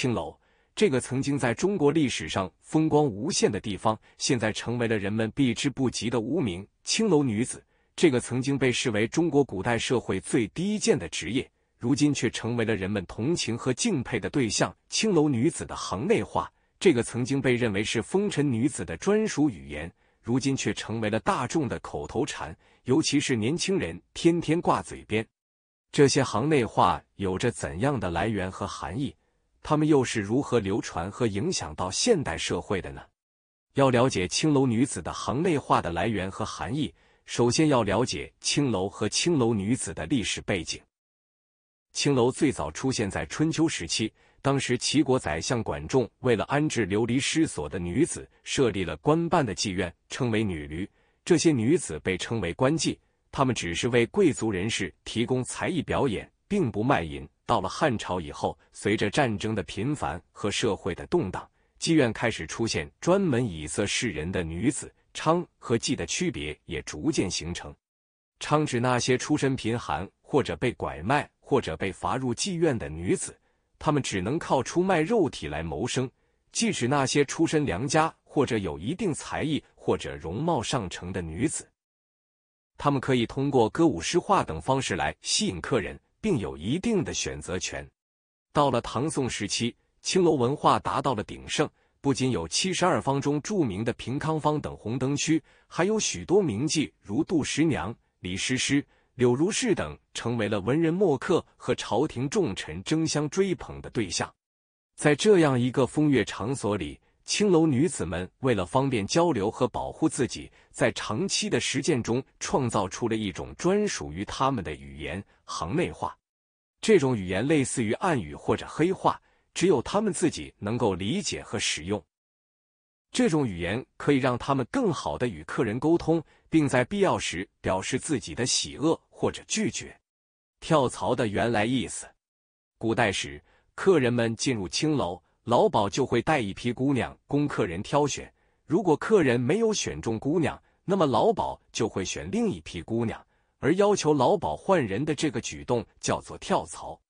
青楼，这个曾经在中国历史上风光无限的地方，现在成为了人们避之不及的无名。青楼女子，这个曾经被视为中国古代社会最低贱的职业，如今却成为了人们同情和敬佩的对象。青楼女子的行内话，这个曾经被认为是风尘女子的专属语言，如今却成为了大众的口头禅，尤其是年轻人天天挂嘴边。这些行内话有着怎样的来源和含义？他们又是如何流传和影响到现代社会的呢？要了解青楼女子的行内话的来源和含义，首先要了解青楼和青楼女子的历史背景。青楼最早出现在春秋时期，当时齐国宰相管仲为了安置流离失所的女子，设立了官办的妓院，称为女闾。这些女子被称为官妓，她们只是为贵族人士提供才艺表演，并不卖淫。到了汉朝以后，随着战争的频繁和社会的动荡，妓院开始出现专门以色侍人的女子。娼和妓的区别也逐渐形成。娼指那些出身贫寒或者被拐卖或者被罚入妓院的女子，她们只能靠出卖肉体来谋生；妓指那些出身良家或者有一定才艺或者容貌上乘的女子，她们可以通过歌舞诗画等方式来吸引客人。并有一定的选择权。到了唐宋时期，青楼文化达到了鼎盛，不仅有七十二方中著名的平康坊等红灯区，还有许多名妓如杜十娘、李师师、柳如是等，成为了文人墨客和朝廷重臣争相追捧的对象。在这样一个风月场所里。青楼女子们为了方便交流和保护自己，在长期的实践中创造出了一种专属于他们的语言——行内话。这种语言类似于暗语或者黑话，只有他们自己能够理解和使用。这种语言可以让他们更好的与客人沟通，并在必要时表示自己的喜恶或者拒绝。跳槽的原来意思，古代时客人们进入青楼。老鸨就会带一批姑娘供客人挑选，如果客人没有选中姑娘，那么老鸨就会选另一批姑娘，而要求老鸨换人的这个举动叫做跳槽。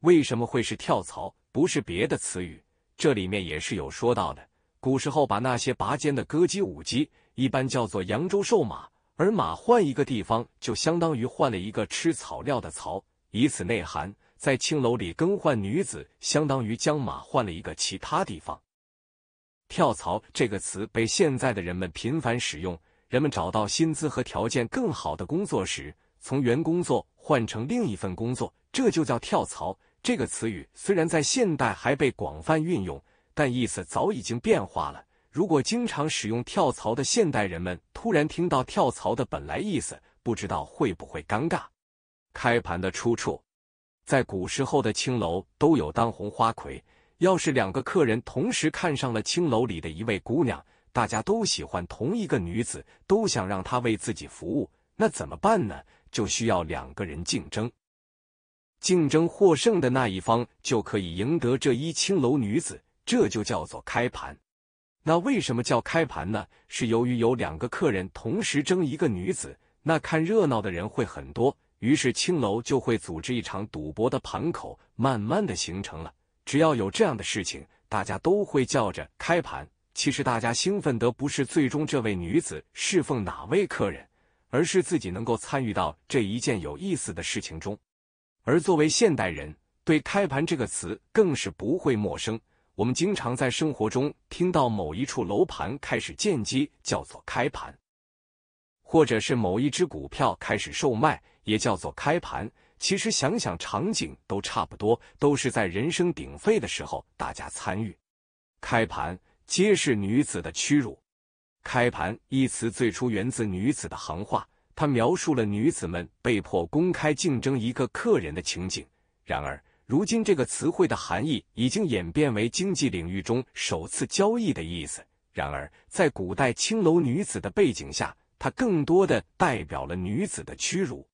为什么会是跳槽？不是别的词语，这里面也是有说到的。古时候把那些拔尖的歌姬舞姬一般叫做扬州瘦马，而马换一个地方就相当于换了一个吃草料的槽，以此内涵。在青楼里更换女子，相当于将马换了一个其他地方。跳槽这个词被现在的人们频繁使用，人们找到薪资和条件更好的工作时，从原工作换成另一份工作，这就叫跳槽。这个词语虽然在现代还被广泛运用，但意思早已经变化了。如果经常使用跳槽的现代人们突然听到跳槽的本来意思，不知道会不会尴尬？开盘的出处。在古时候的青楼都有当红花魁。要是两个客人同时看上了青楼里的一位姑娘，大家都喜欢同一个女子，都想让她为自己服务，那怎么办呢？就需要两个人竞争，竞争获胜的那一方就可以赢得这一青楼女子，这就叫做开盘。那为什么叫开盘呢？是由于有两个客人同时争一个女子，那看热闹的人会很多。于是青楼就会组织一场赌博的盘口，慢慢的形成了。只要有这样的事情，大家都会叫着开盘。其实大家兴奋的不是最终这位女子侍奉哪位客人，而是自己能够参与到这一件有意思的事情中。而作为现代人，对“开盘”这个词更是不会陌生。我们经常在生活中听到某一处楼盘开始建机叫做开盘，或者是某一只股票开始售卖。也叫做开盘，其实想想场景都差不多，都是在人声鼎沸的时候，大家参与。开盘皆是女子的屈辱。开盘一词最初源自女子的行话，它描述了女子们被迫公开竞争一个客人的情景。然而，如今这个词汇的含义已经演变为经济领域中首次交易的意思。然而，在古代青楼女子的背景下，它更多的代表了女子的屈辱。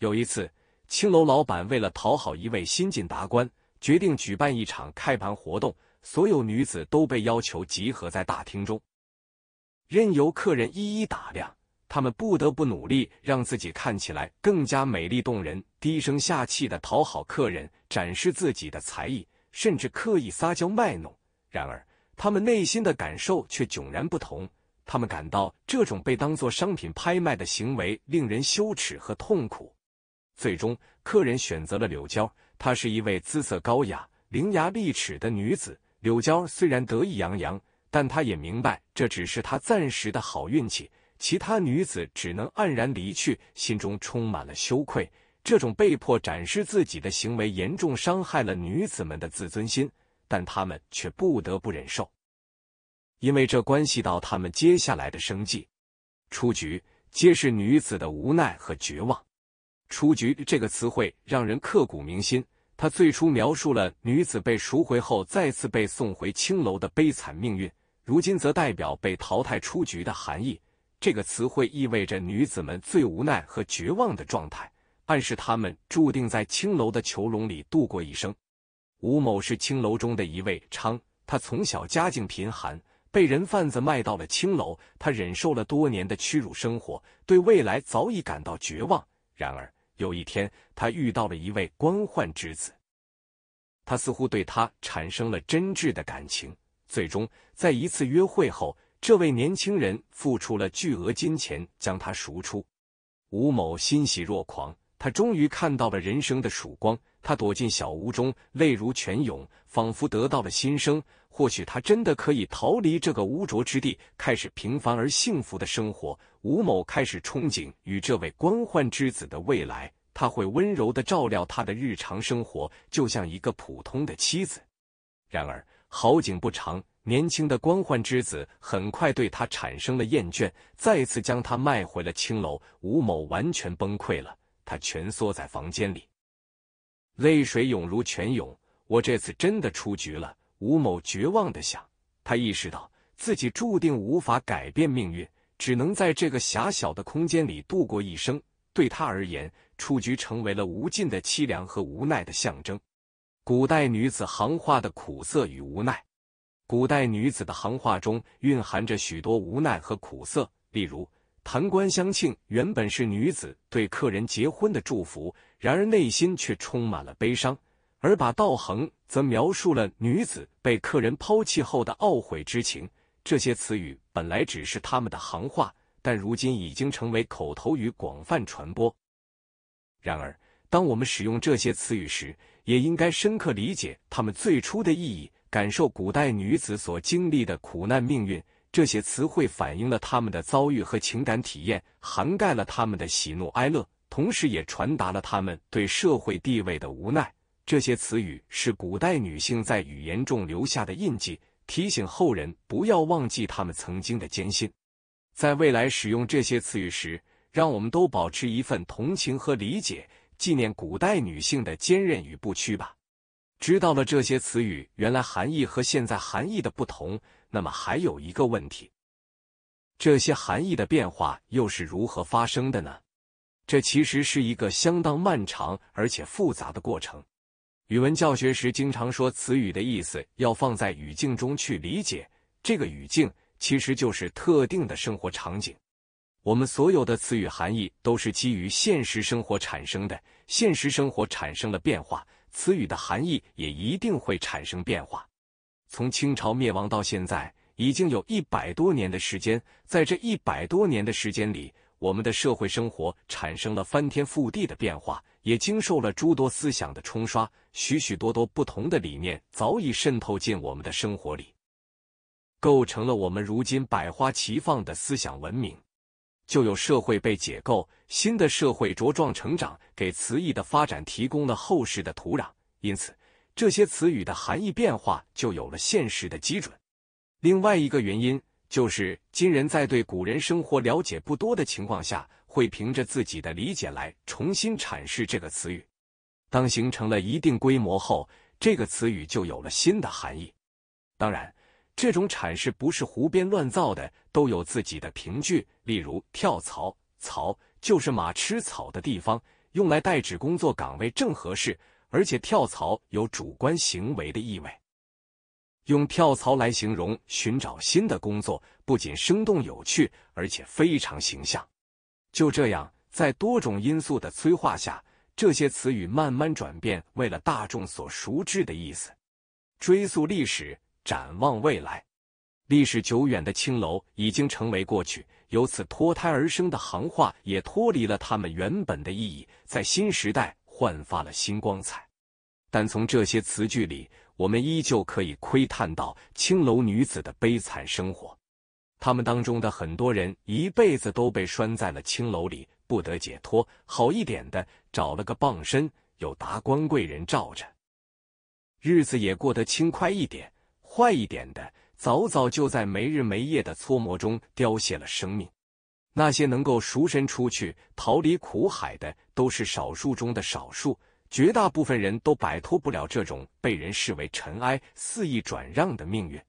有一次，青楼老板为了讨好一位新晋达官，决定举办一场开盘活动。所有女子都被要求集合在大厅中，任由客人一一打量。她们不得不努力让自己看起来更加美丽动人，低声下气的讨好客人，展示自己的才艺，甚至刻意撒娇卖弄。然而，她们内心的感受却迥然不同。她们感到这种被当作商品拍卖的行为令人羞耻和痛苦。最终，客人选择了柳娇。她是一位姿色高雅、伶牙俐齿的女子。柳娇虽然得意洋洋，但她也明白这只是她暂时的好运气。其他女子只能黯然离去，心中充满了羞愧。这种被迫展示自己的行为严重伤害了女子们的自尊心，但她们却不得不忍受，因为这关系到他们接下来的生计。出局皆是女子的无奈和绝望。出局这个词汇让人刻骨铭心。它最初描述了女子被赎回后再次被送回青楼的悲惨命运，如今则代表被淘汰出局的含义。这个词汇意味着女子们最无奈和绝望的状态，暗示她们注定在青楼的囚笼里度过一生。吴某是青楼中的一位娼，他从小家境贫寒，被人贩子卖到了青楼，他忍受了多年的屈辱生活，对未来早已感到绝望。然而，有一天，他遇到了一位官宦之子，他似乎对他产生了真挚的感情。最终，在一次约会后，这位年轻人付出了巨额金钱将他赎出，吴某欣喜若狂。他终于看到了人生的曙光。他躲进小屋中，泪如泉涌，仿佛得到了新生。或许他真的可以逃离这个污浊之地，开始平凡而幸福的生活。吴某开始憧憬与这位官宦之子的未来，他会温柔的照料他的日常生活，就像一个普通的妻子。然而，好景不长，年轻的官宦之子很快对他产生了厌倦，再次将他卖回了青楼。吴某完全崩溃了。他蜷缩在房间里，泪水涌如泉涌。我这次真的出局了，吴某绝望的想。他意识到自己注定无法改变命运，只能在这个狭小的空间里度过一生。对他而言，出局成为了无尽的凄凉和无奈的象征。古代女子行话的苦涩与无奈。古代女子的行话中蕴含着许多无奈和苦涩，例如。谈官相庆原本是女子对客人结婚的祝福，然而内心却充满了悲伤；而把道恒则描述了女子被客人抛弃后的懊悔之情。这些词语本来只是他们的行话，但如今已经成为口头语，广泛传播。然而，当我们使用这些词语时，也应该深刻理解他们最初的意义，感受古代女子所经历的苦难命运。这些词汇反映了他们的遭遇和情感体验，涵盖了他们的喜怒哀乐，同时也传达了他们对社会地位的无奈。这些词语是古代女性在语言中留下的印记，提醒后人不要忘记他们曾经的艰辛。在未来使用这些词语时，让我们都保持一份同情和理解，纪念古代女性的坚韧与不屈吧。知道了这些词语原来含义和现在含义的不同，那么还有一个问题：这些含义的变化又是如何发生的呢？这其实是一个相当漫长而且复杂的过程。语文教学时经常说，词语的意思要放在语境中去理解，这个语境其实就是特定的生活场景。我们所有的词语含义都是基于现实生活产生的，现实生活产生了变化。词语的含义也一定会产生变化。从清朝灭亡到现在，已经有一百多年的时间。在这一百多年的时间里，我们的社会生活产生了翻天覆地的变化，也经受了诸多思想的冲刷。许许多多不同的理念早已渗透进我们的生活里，构成了我们如今百花齐放的思想文明。就有社会被解构，新的社会茁壮成长，给词义的发展提供了厚实的土壤。因此，这些词语的含义变化就有了现实的基准。另外一个原因就是，今人在对古人生活了解不多的情况下，会凭着自己的理解来重新阐释这个词语。当形成了一定规模后，这个词语就有了新的含义。当然。这种阐释不是胡编乱造的，都有自己的凭据。例如“跳槽”，槽就是马吃草的地方，用来代指工作岗位正合适，而且“跳槽”有主观行为的意味。用“跳槽”来形容寻找新的工作，不仅生动有趣，而且非常形象。就这样，在多种因素的催化下，这些词语慢慢转变为了大众所熟知的意思。追溯历史。展望未来，历史久远的青楼已经成为过去，由此脱胎而生的行话也脱离了他们原本的意义，在新时代焕发了新光彩。但从这些词句里，我们依旧可以窥探到青楼女子的悲惨生活。他们当中的很多人一辈子都被拴在了青楼里，不得解脱。好一点的，找了个傍身，有达官贵人罩着，日子也过得轻快一点。坏一点的，早早就在没日没夜的搓磨中凋谢了生命；那些能够赎身出去、逃离苦海的，都是少数中的少数，绝大部分人都摆脱不了这种被人视为尘埃、肆意转让的命运。